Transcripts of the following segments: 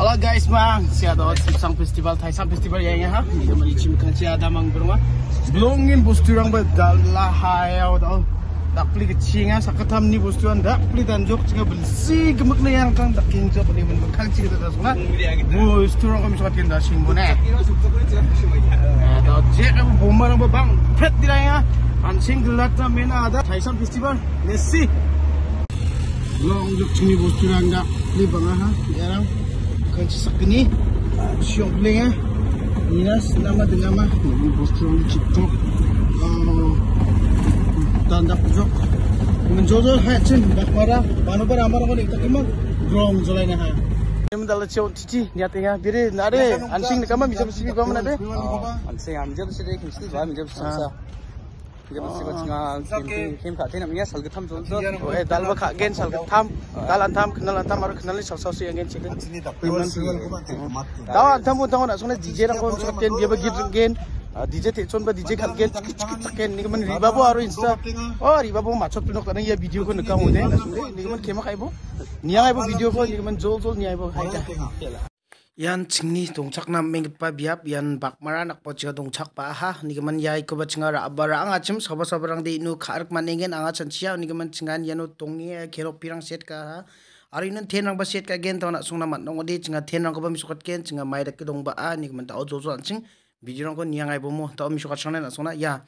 Halo guys bang, siapa ada sang festival Thai sang festival yang ya, ini mari cim kan saya ada mang berumah. Belungin bos turang berdalah hayau tau. Tak peli sakit ham ni bos anda tak dan jok juga bersih gemuk nih yang kang tak kinjap ni men kang kita tak sana. Bos turang kami suka bu ne. Tahu jek kamu bomba nang bang, Pet di ya. Pancing gelat mena ada Thai sang festival. nasi. see. Long jok cini bos turang tak pilih bangah ha, jarang. kanji sakni ah, siok le ya eh. minas nama dengan mah ni bosong cipto tanda ah, pujok menjodoh hatin bahara panu bar amar amar ikut kima grong jalan ya ni mungkin dalam cewa cici niat ingat biri nade ansing nak mah bisa bersih kau mana deh ah. ansing amjad sedekah mesti bah amjad susah খাল আনথাম আৰু খালি চেন চিগেন দাল আমাম তাৰমানে টেনচোন বা ডিজে খাব ৰিবাবু আৰু ইনষ্টা অ ৰিবাবু মাছত পিন্ধত কাৰণে ভিডিঅ' নেকা খেমা খাই নিয়াই ভিডিঅ' মানে জোল জল নিয়াই Yan chingni tongchak nam pa biap yan bakmara nak tong tongchak pa ha nigaman yai koba chinga ra abara anga chim soba sabarang de nu kharak manengen anga chanchia nigaman chingan yanu tongi kherok pirang set ka ha ari nan ten rang ba set ka gen tawna sungna man nong de chinga ten rang mi misukat ken chinga mai dak dong ba a nigaman ta ojo jo ching bi jirang ko niangai bomo ta misukat sangna na sungna ya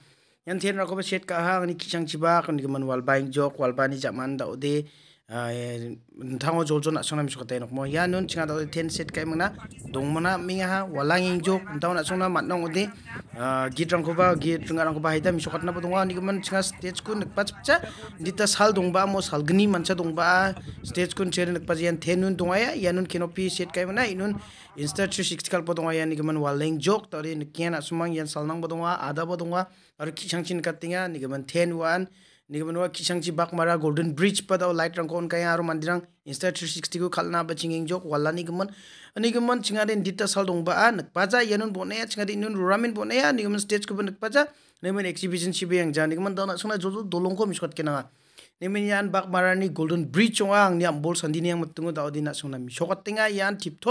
yan ten rang koba set ka ha ni kichang chiba nigaman wal baing jok wal ni jaman da ode thango jol jol a s u n a m s h o k a tainok mo ya nun chinga da ten set kai m a n a dongmana minga ha walang ing jok n t a n g o n a s u n a mat nong ode git rang k u ba git rang rang ko ba h i t a mi sokat h na bodonga ni k man chinga stage kun nakpa cha dita sal dongba mo salgni mancha dongba stage kun chere nakpa yan tenun donga ya ya nun kenopi set kai m a n a inun insta chu s h i kal t i k bodonga ya ni k man walang jok tare ni kian n asumang yan salnang bodonga ada bodonga ar kichang chin katinga ni k man ten 10 1 निगमनवा किशंग ची बाक golden bridge पद लाइट रंग कोन कया आरो मंदिरंग इंस्टा 360 खालना खलना बचिंगिंग जोक वाला निगमन निगमन चिंगा देन दिता साल दोंबा आ नकपाजा यनुन बोने चिंगा दिन नुन रामिन बोने निगमन स्टेज को नकपाजा नेमन एग्जीबिशन ची बेंग जा निगमन दना सुना जो जो दोलों को मिसकत केना नेमन यान बाक गोल्डन ब्रिज चोंगा आंनि नि बोल संधि नि मत तुंगो दाव सुना मिसकत यान टिप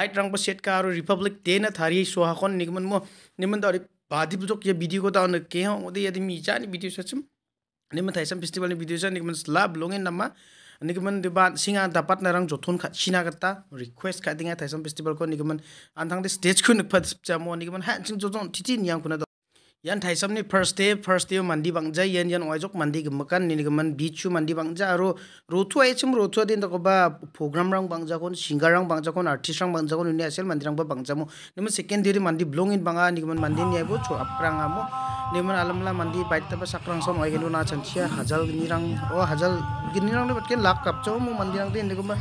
लाइट रंग सेटका आरो रिपब्लिक डे ना थारी सोहा कोन निगमन मो निगमन दारी बादी जोक ये वीडियो को दाव न के हो यदि मी जानी वीडियो सचम nima thai sam festival ni video jan nikman lab longen nama nikman de ban singa da pat na rang jothun kha china ka ta request ka dinga thai sam festival ko nikman anthang stage ku nik pat cha mo nikman ha titi niang ku na yan thai samni first day first day mandi bangja yan yan oijok mandi gi makan ni gi man bichu mandi bangja aro rothu aichim rothu din da ko ba program rang bangja kon singer rang bangja kon artist rang bangja kon ni asel mandi rang ba bangja mo ni man secondary mandi b l o n g in banga ni gi man mandi ni aibo c h u aprang amo ni man alamla mandi bait a ba sakrang som oi gnu na chanchia h a z a l ni rang o h a z a l gi ni rang le bat ken lak kap cho mo mandi rang din ni gi m a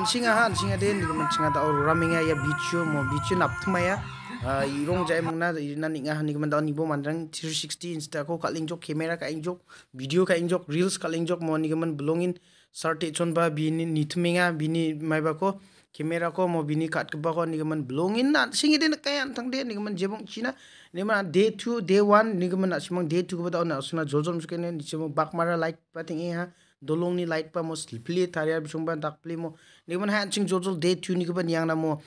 ansinga ha n s i n g a din ni gi man singa da o raminga ya bichu mo bichu nap thmaya irong jai m u n g n a irna ninga ni n i man dan n ibo mandrang t i 3 u s insta x t y i ko kaling jok k a m e r a ka ingjok video ka ingjok reels ka l ingjok mo ni man belongin sarte chon ba bini nitmenga bini maiba ko k a m e r a ko mo bini kat ka ba ko ni man belongin na singi den kayan tang de ni man jebong china ni man day two day o ni e n man asimang day two ko ba d a na n suna jojom skene ni chemo bakmara like pating i ha dolongni light pa mo s l e e p l y tharia bisung ba dak pli mo ni man ha ching jojol day two ni ko m a nyang na mo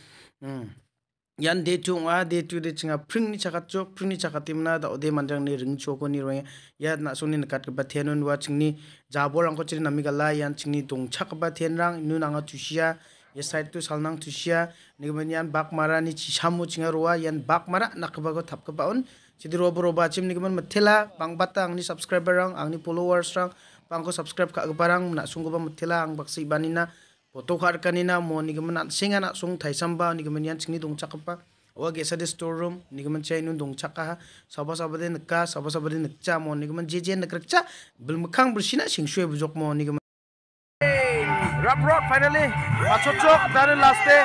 yan day two a day two de chinga phringni chaka chok phringni chaka timna da ode manjang ni ring cho ko ni roe ya na so ni nakat ba thenon wa chingni jabol ang ko chiri nami gala yan chingni dong chak ba then rang nu nanga tusia ya side tu salnang tusia ni ban yan bak mara ni chisamu chinga roa yan bak mara nakba go thap ba on chidi ro bro ba chim ni ban mathela bang bata ang ni subscriber rang ang ni followers rang bang ko subscribe ka barang na sung go ba mathela ang baksi banina photo khar kanina mo nigaman singa na sung thaisamba nigaman yan chingni dongchakapa awa gesa de store room nigaman chai nu dongchakaha saba saba de nakka saba saba de nakcha mo nigaman je je nakrakcha bil mukhang brishina singshwe bujok mo nigaman Rap rock finally, machocok dari laste,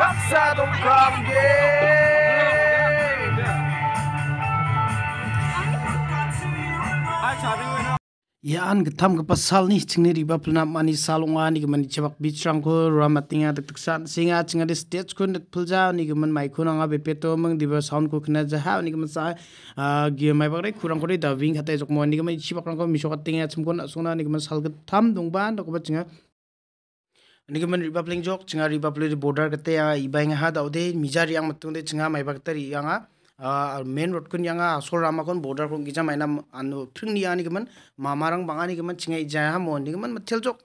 baksa dong kram game. ya an getham ge pasal ni chingne riba pulna mani salonga ni gman chebak bichang ko ramatinga dak taksan singa chinga de stage kun dak pulja ni gman mai ko nga be peto mang diba sound ko khna ja ha ni gman sa ge mai bagre khurang ko de da wing hata jok mo ni gman chi bakrang ko misho katinga chim ko na sona ni gman sal ge tham dong ban dak ba chinga ni gman riba pling jok chinga riba pling border kate ya ibai nga ha da ode mijari ang matung de chinga mai bagtari anga main ৰোডখন য়াঙা আচৰ ৰামাখন border কোন কিজা মাইনা আনো থি আনি কিমান মামা ৰং বাঙা চিঙাই যায় মন নেকি ইমান মাথিল যক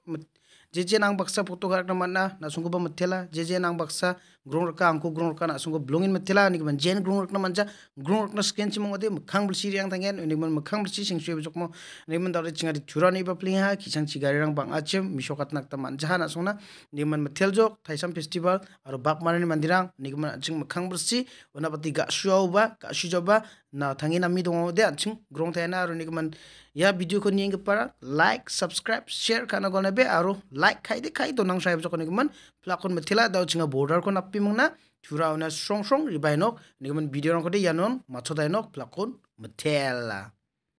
যে যে নাং বাক্সা ফটো কাৰণে মানা নাচুং কবা জে যে নাং বাক্সা Grung ruk ka angkuk, grung ruk ka na asungguh blungin metela anik man jen, grung ruk na manja, grung ruk na skenchi mung ade, mukang bersih riang tangen, anik man mukang bersih sing shwe bajuak mung, anik man dawri ching ade curan iba pling ha kishang chikare rang bang acheng, misyokat naak ta manja ha na asung na, anik metel jok, taishang festival, aro bakman anik man dirang, anik man acheng mukang bersih, wana bati ga shuau ba, ga shu joba, na tangin amidung awo deh an cheng, grung ta aro anik man ya video ko nieng kepara, like, subscribe, share ka na gon ade aro like, kaidi kaido nang shai bajuak konik man, plak kon metela a dawri ching abo ral kon pimungna thura una strong strong ribai nok nigaman video rong ko de yanon macho dai nok plakon metela